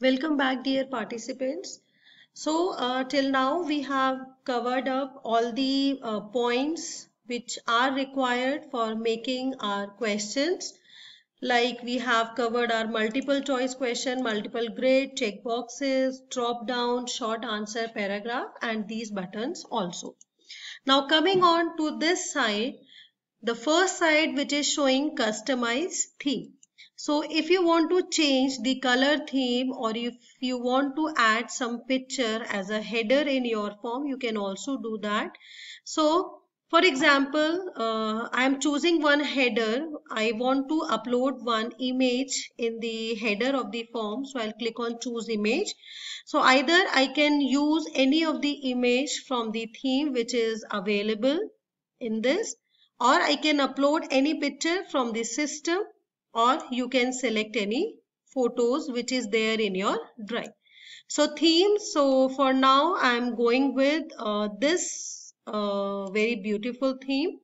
Welcome back dear participants. So uh, till now we have covered up all the uh, points which are required for making our questions. Like we have covered our multiple choice question, multiple grade, check boxes, drop down, short answer, paragraph and these buttons also. Now coming on to this side, the first side which is showing customize theme. So if you want to change the color theme or if you want to add some picture as a header in your form, you can also do that. So for example, uh, I am choosing one header. I want to upload one image in the header of the form. So I'll click on choose image. So either I can use any of the image from the theme which is available in this or I can upload any picture from the system or you can select any photos which is there in your drive. So theme, so for now I am going with uh, this uh, very beautiful theme.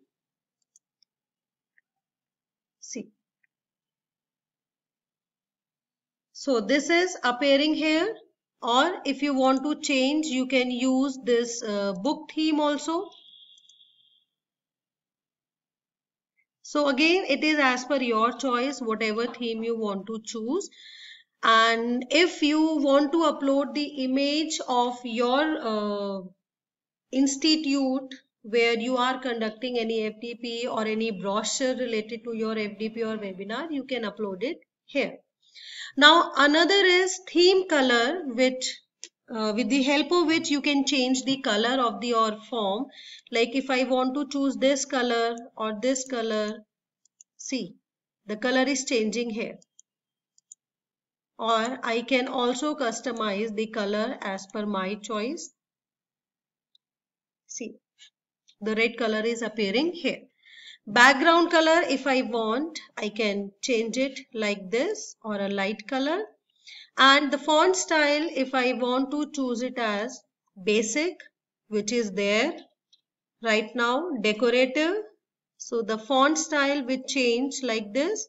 See. So this is appearing here or if you want to change you can use this uh, book theme also So again, it is as per your choice, whatever theme you want to choose. And if you want to upload the image of your uh, institute where you are conducting any FDP or any brochure related to your FDP or webinar, you can upload it here. Now another is theme color which uh, with the help of which you can change the color of the or form like if I want to choose this color or this color see the color is changing here or I can also customize the color as per my choice see the red color is appearing here background color if I want I can change it like this or a light color and the font style, if I want to choose it as basic, which is there right now, decorative. So the font style will change like this.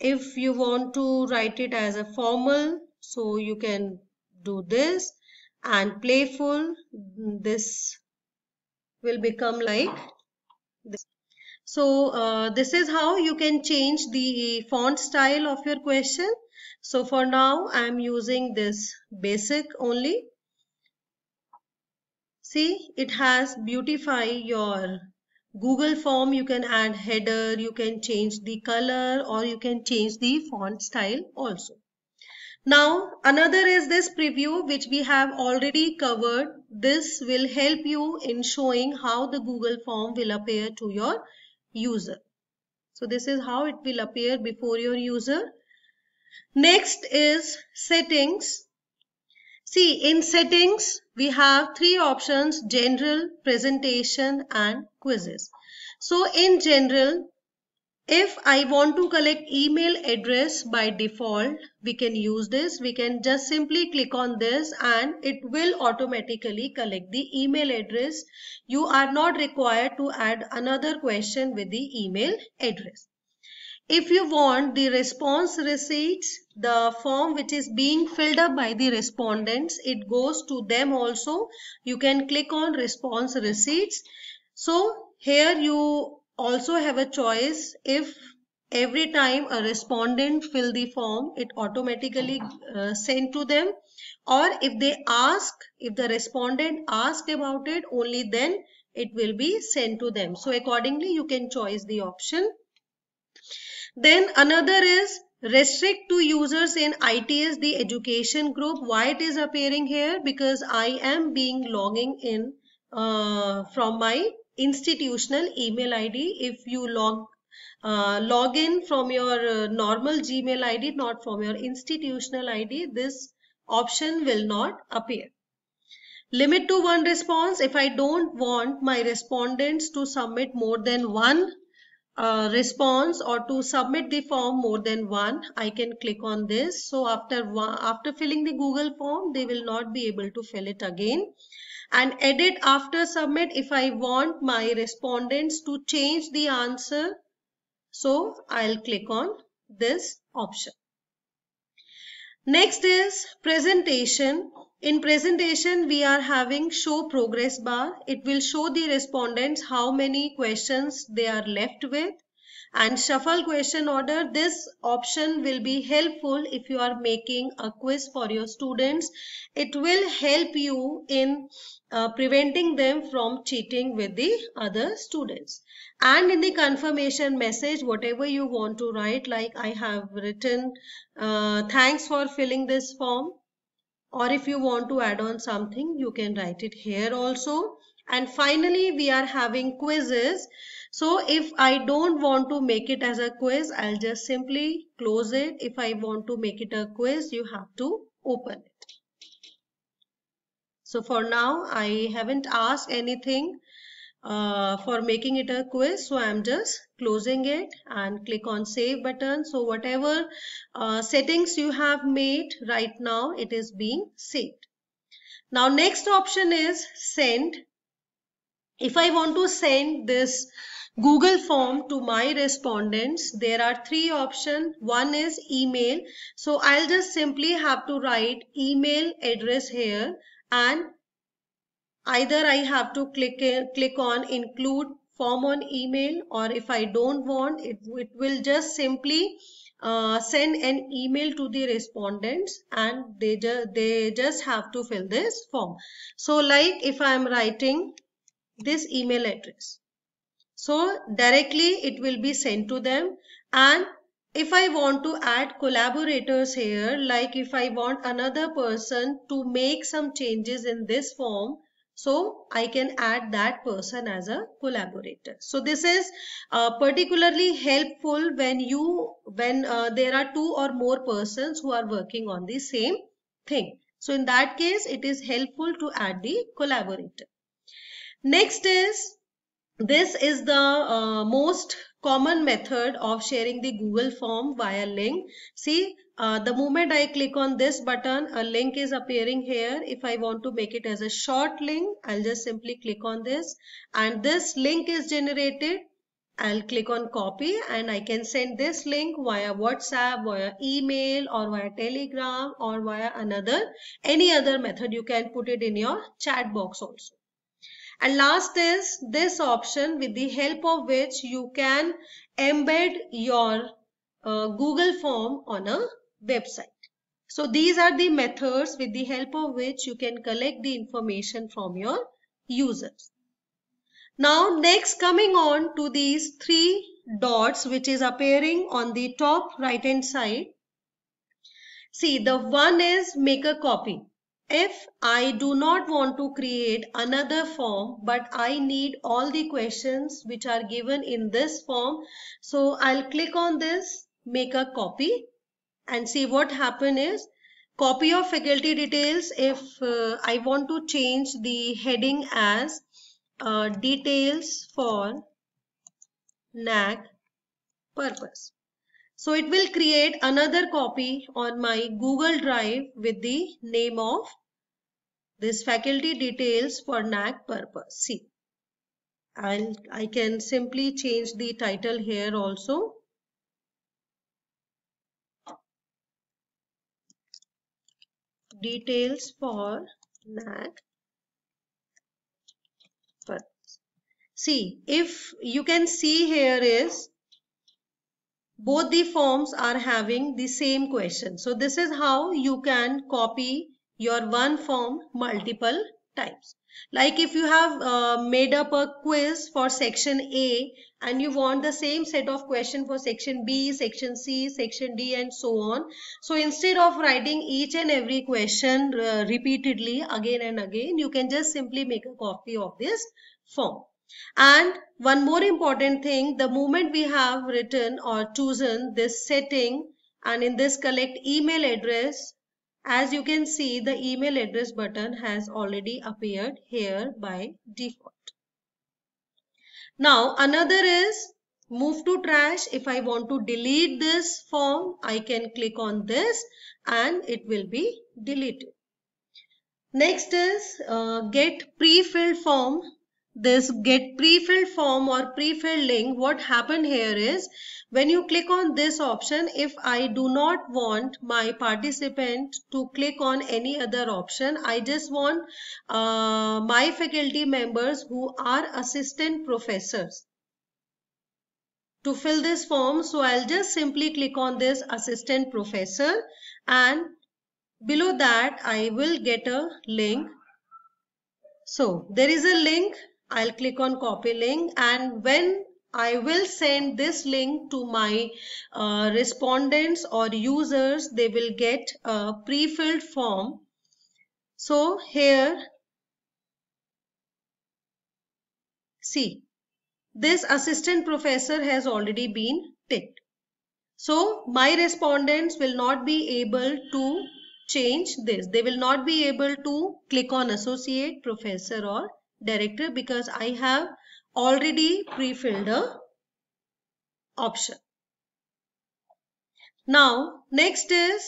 If you want to write it as a formal, so you can do this and playful. This will become like this. So uh, this is how you can change the font style of your question. So for now, I am using this basic only. See, it has beautify your Google form. You can add header, you can change the color or you can change the font style also. Now, another is this preview which we have already covered. This will help you in showing how the Google form will appear to your user. So this is how it will appear before your user Next is settings. See, in settings, we have three options, general, presentation and quizzes. So in general, if I want to collect email address by default, we can use this. We can just simply click on this and it will automatically collect the email address. You are not required to add another question with the email address. If you want the response receipts, the form which is being filled up by the respondents, it goes to them also. You can click on response receipts. So here you also have a choice if every time a respondent fill the form, it automatically uh, sent to them or if they ask, if the respondent asked about it, only then it will be sent to them. So accordingly, you can choose the option. Then another is restrict to users in ITS, the education group. Why it is appearing here? Because I am being logging in uh, from my institutional email ID. If you log uh, log in from your uh, normal Gmail ID, not from your institutional ID, this option will not appear. Limit to one response. If I don't want my respondents to submit more than one response or to submit the form more than one I can click on this so after one, after filling the Google form they will not be able to fill it again and edit after submit if I want my respondents to change the answer so I'll click on this option next is presentation in presentation, we are having show progress bar. It will show the respondents how many questions they are left with and shuffle question order. This option will be helpful if you are making a quiz for your students. It will help you in uh, preventing them from cheating with the other students. And in the confirmation message, whatever you want to write, like I have written, uh, thanks for filling this form or if you want to add on something you can write it here also and finally we are having quizzes so if i don't want to make it as a quiz i'll just simply close it if i want to make it a quiz you have to open it so for now i haven't asked anything uh, for making it a quiz so I'm just closing it and click on save button so whatever uh, settings you have made right now it is being saved now next option is send if I want to send this Google form to my respondents there are three options one is email so I'll just simply have to write email address here and either I have to click, uh, click on include form on email or if I don't want it, it will just simply uh, send an email to the respondents and they, ju they just have to fill this form. So like if I am writing this email address. So directly it will be sent to them and if I want to add collaborators here, like if I want another person to make some changes in this form, so I can add that person as a collaborator. So this is uh, particularly helpful when you when uh, there are two or more persons who are working on the same thing. So in that case, it is helpful to add the collaborator. Next is this is the uh, most common method of sharing the Google form via link. See, uh, the moment I click on this button, a link is appearing here. If I want to make it as a short link, I'll just simply click on this and this link is generated. I'll click on copy and I can send this link via WhatsApp, via email or via Telegram or via another, any other method you can put it in your chat box also. And last is this option with the help of which you can embed your uh, Google form on a website. So these are the methods with the help of which you can collect the information from your users. Now next coming on to these three dots which is appearing on the top right hand side. See the one is make a copy. If I do not want to create another form but I need all the questions which are given in this form. So I'll click on this make a copy and see what happen is copy of faculty details if uh, I want to change the heading as uh, details for NAC purpose. So it will create another copy on my Google Drive with the name of this faculty details for NAC purpose. See, I'll, I can simply change the title here also details for that. but see if you can see here is both the forms are having the same question so this is how you can copy your one form multiple times like if you have uh, made up a quiz for section A and you want the same set of question for section B, section C, section D and so on. So instead of writing each and every question uh, repeatedly again and again, you can just simply make a copy of this form. And one more important thing, the moment we have written or chosen this setting and in this collect email address as you can see, the email address button has already appeared here by default. Now another is move to trash. If I want to delete this form, I can click on this and it will be deleted. Next is uh, get pre-filled form this get pre fill form or pre fill link what happened here is when you click on this option if i do not want my participant to click on any other option i just want uh, my faculty members who are assistant professors to fill this form so i'll just simply click on this assistant professor and below that i will get a link so there is a link I'll click on copy link and when I will send this link to my uh, respondents or users, they will get a pre-filled form. So here, see, this assistant professor has already been ticked. So my respondents will not be able to change this. They will not be able to click on associate professor or directory because I have already pre-filled a option. Now next is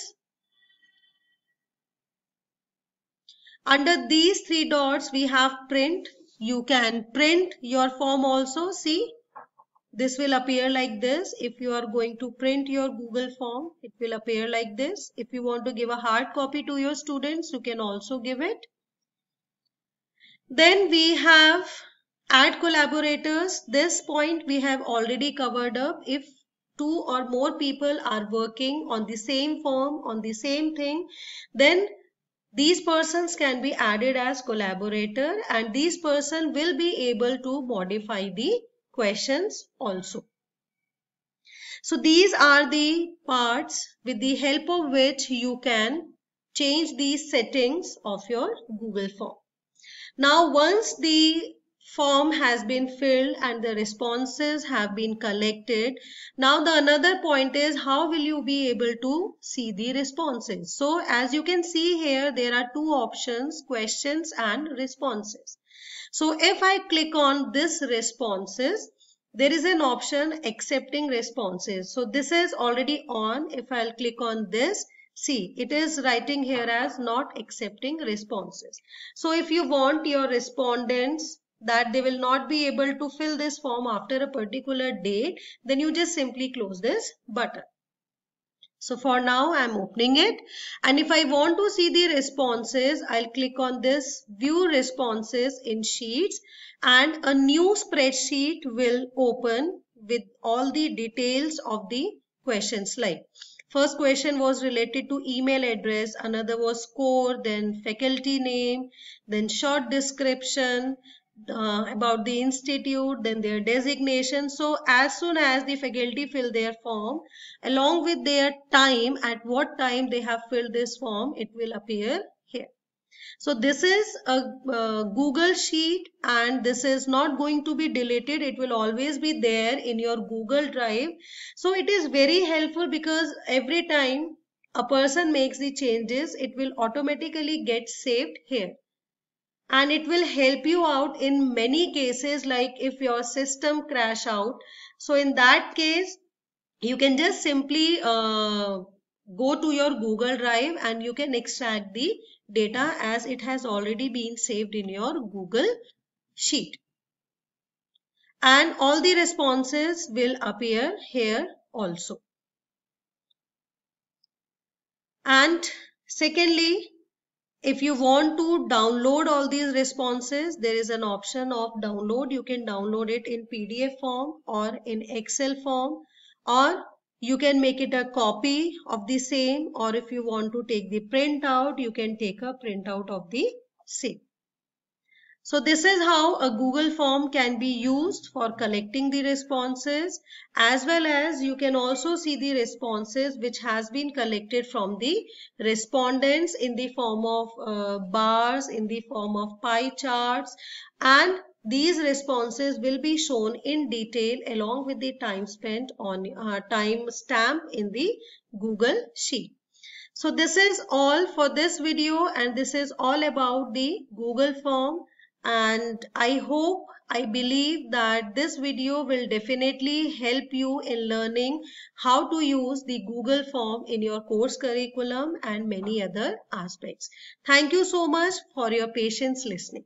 under these three dots we have print. You can print your form also see this will appear like this if you are going to print your google form it will appear like this if you want to give a hard copy to your students you can also give it then we have add collaborators. This point we have already covered up. If two or more people are working on the same form on the same thing, then these persons can be added as collaborator and these person will be able to modify the questions also. So these are the parts with the help of which you can change these settings of your Google form. Now, once the form has been filled and the responses have been collected. Now the another point is how will you be able to see the responses. So as you can see here there are two options questions and responses. So if I click on this responses there is an option accepting responses. So this is already on. If I'll click on this See, it is writing here as not accepting responses. So if you want your respondents that they will not be able to fill this form after a particular date, then you just simply close this button. So for now, I'm opening it. And if I want to see the responses, I'll click on this view responses in sheets and a new spreadsheet will open with all the details of the questions like First question was related to email address, another was score, then faculty name, then short description, uh, about the institute, then their designation. So as soon as the faculty fill their form, along with their time, at what time they have filled this form, it will appear here. So this is a, Google sheet and this is not going to be deleted. It will always be there in your Google Drive. So it is very helpful because every time a person makes the changes, it will automatically get saved here and it will help you out in many cases like if your system crash out so in that case you can just simply uh, go to your google drive and you can extract the data as it has already been saved in your Google Sheet. And all the responses will appear here also. And secondly, if you want to download all these responses, there is an option of download. You can download it in PDF form or in Excel form or you can make it a copy of the same or if you want to take the printout you can take a printout of the same so this is how a google form can be used for collecting the responses as well as you can also see the responses which has been collected from the respondents in the form of uh, bars in the form of pie charts and these responses will be shown in detail along with the time spent on uh, time stamp in the Google Sheet. So this is all for this video and this is all about the Google form and I hope I believe that this video will definitely help you in learning how to use the Google form in your course curriculum and many other aspects. Thank you so much for your patience listening.